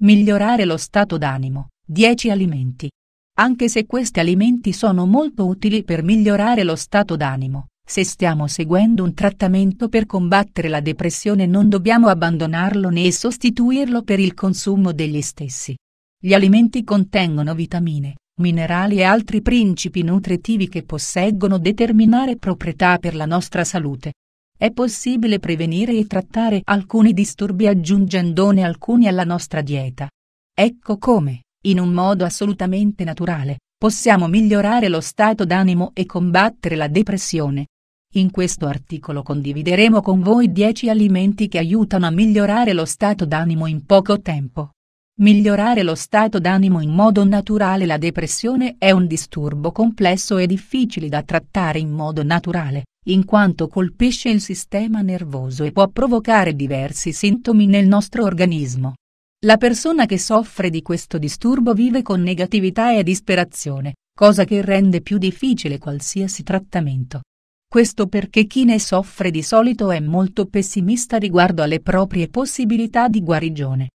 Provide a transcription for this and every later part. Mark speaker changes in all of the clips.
Speaker 1: Migliorare lo stato d'animo. 10 alimenti. Anche se questi alimenti sono molto utili per migliorare lo stato d'animo, se stiamo seguendo un trattamento per combattere la depressione non dobbiamo abbandonarlo né sostituirlo per il consumo degli stessi. Gli alimenti contengono vitamine, minerali e altri principi nutritivi che posseggono determinate proprietà per la nostra salute. È possibile prevenire e trattare alcuni disturbi aggiungendone alcuni alla nostra dieta. Ecco come, in un modo assolutamente naturale, possiamo migliorare lo stato d'animo e combattere la depressione. In questo articolo condivideremo con voi 10 alimenti che aiutano a migliorare lo stato d'animo in poco tempo. Migliorare lo stato d'animo in modo naturale La depressione è un disturbo complesso e difficile da trattare in modo naturale, in quanto colpisce il sistema nervoso e può provocare diversi sintomi nel nostro organismo. La persona che soffre di questo disturbo vive con negatività e disperazione, cosa che rende più difficile qualsiasi trattamento. Questo perché chi ne soffre di solito è molto pessimista riguardo alle proprie possibilità di guarigione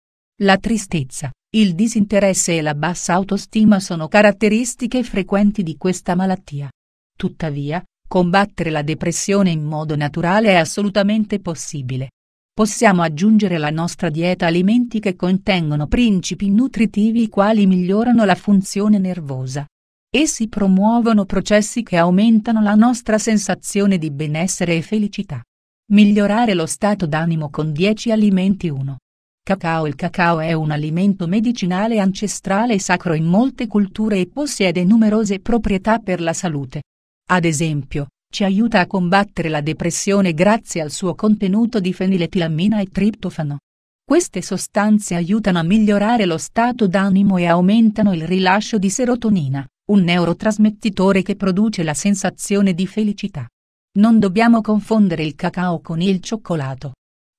Speaker 1: la tristezza, il disinteresse e la bassa autostima sono caratteristiche frequenti di questa malattia. Tuttavia, combattere la depressione in modo naturale è assolutamente possibile. Possiamo aggiungere alla nostra dieta alimenti che contengono principi nutritivi i quali migliorano la funzione nervosa. Essi promuovono processi che aumentano la nostra sensazione di benessere e felicità. Migliorare lo stato d'animo con 10 alimenti 1. Cacao Il cacao è un alimento medicinale ancestrale e sacro in molte culture e possiede numerose proprietà per la salute. Ad esempio, ci aiuta a combattere la depressione grazie al suo contenuto di feniletilammina e triptofano. Queste sostanze aiutano a migliorare lo stato d'animo e aumentano il rilascio di serotonina, un neurotrasmettitore che produce la sensazione di felicità. Non dobbiamo confondere il cacao con il cioccolato.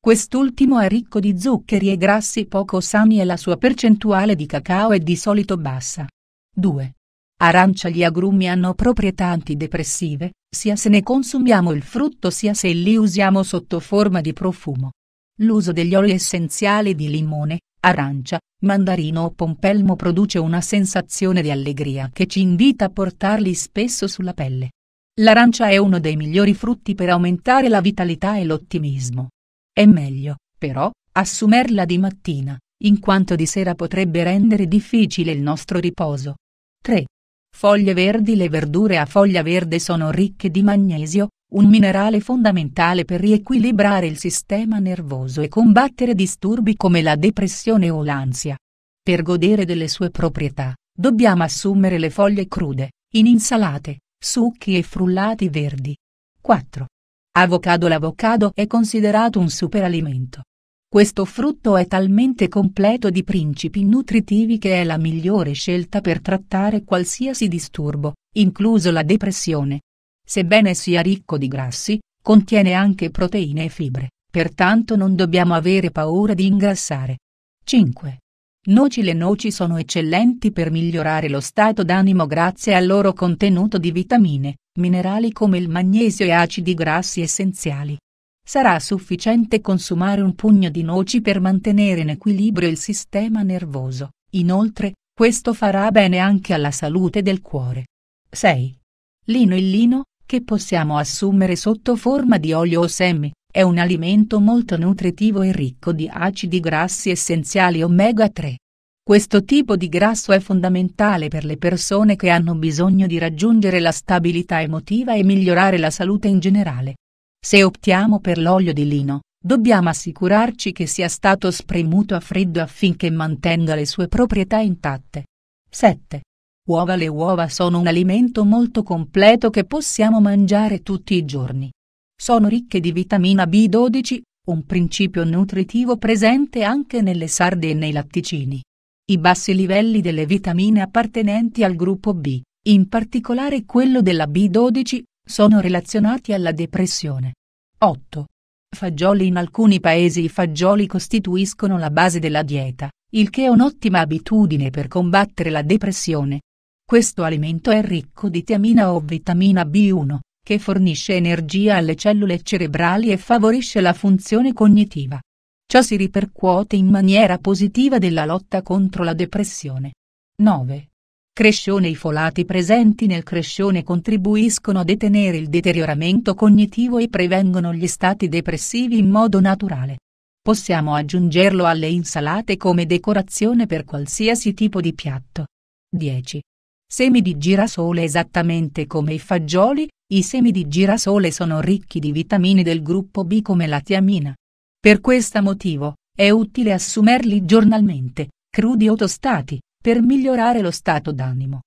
Speaker 1: Quest'ultimo è ricco di zuccheri e grassi poco sani e la sua percentuale di cacao è di solito bassa. 2. Arancia Gli agrumi hanno proprietà antidepressive, sia se ne consumiamo il frutto sia se li usiamo sotto forma di profumo. L'uso degli oli essenziali di limone, arancia, mandarino o pompelmo produce una sensazione di allegria che ci invita a portarli spesso sulla pelle. L'arancia è uno dei migliori frutti per aumentare la vitalità e l'ottimismo. È meglio, però, assumerla di mattina, in quanto di sera potrebbe rendere difficile il nostro riposo. 3. Foglie verdi Le verdure a foglia verde sono ricche di magnesio, un minerale fondamentale per riequilibrare il sistema nervoso e combattere disturbi come la depressione o l'ansia. Per godere delle sue proprietà, dobbiamo assumere le foglie crude, in insalate, succhi e frullati verdi. 4. Avocado L'avocado è considerato un superalimento. Questo frutto è talmente completo di principi nutritivi che è la migliore scelta per trattare qualsiasi disturbo, incluso la depressione. Sebbene sia ricco di grassi, contiene anche proteine e fibre, pertanto non dobbiamo avere paura di ingrassare. 5. Noci Le noci sono eccellenti per migliorare lo stato d'animo grazie al loro contenuto di vitamine, minerali come il magnesio e acidi grassi essenziali. Sarà sufficiente consumare un pugno di noci per mantenere in equilibrio il sistema nervoso, inoltre, questo farà bene anche alla salute del cuore. 6. Lino Il lino, che possiamo assumere sotto forma di olio o semi, è un alimento molto nutritivo e ricco di acidi grassi essenziali omega 3. Questo tipo di grasso è fondamentale per le persone che hanno bisogno di raggiungere la stabilità emotiva e migliorare la salute in generale. Se optiamo per l'olio di lino, dobbiamo assicurarci che sia stato spremuto a freddo affinché mantenga le sue proprietà intatte. 7. Uova Le uova sono un alimento molto completo che possiamo mangiare tutti i giorni. Sono ricche di vitamina B12, un principio nutritivo presente anche nelle sarde e nei latticini. I bassi livelli delle vitamine appartenenti al gruppo B, in particolare quello della B12, sono relazionati alla depressione. 8. Fagioli In alcuni paesi i fagioli costituiscono la base della dieta, il che è un'ottima abitudine per combattere la depressione. Questo alimento è ricco di tiamina o vitamina B1, che fornisce energia alle cellule cerebrali e favorisce la funzione cognitiva. Ciò si ripercuote in maniera positiva della lotta contro la depressione. 9. Crescione I folati presenti nel crescione contribuiscono a detenere il deterioramento cognitivo e prevengono gli stati depressivi in modo naturale. Possiamo aggiungerlo alle insalate come decorazione per qualsiasi tipo di piatto. 10. Semi di girasole Esattamente come i fagioli, i semi di girasole sono ricchi di vitamine del gruppo B come la tiamina, per questo motivo, è utile assumerli giornalmente, crudi o tostati, per migliorare lo stato d'animo.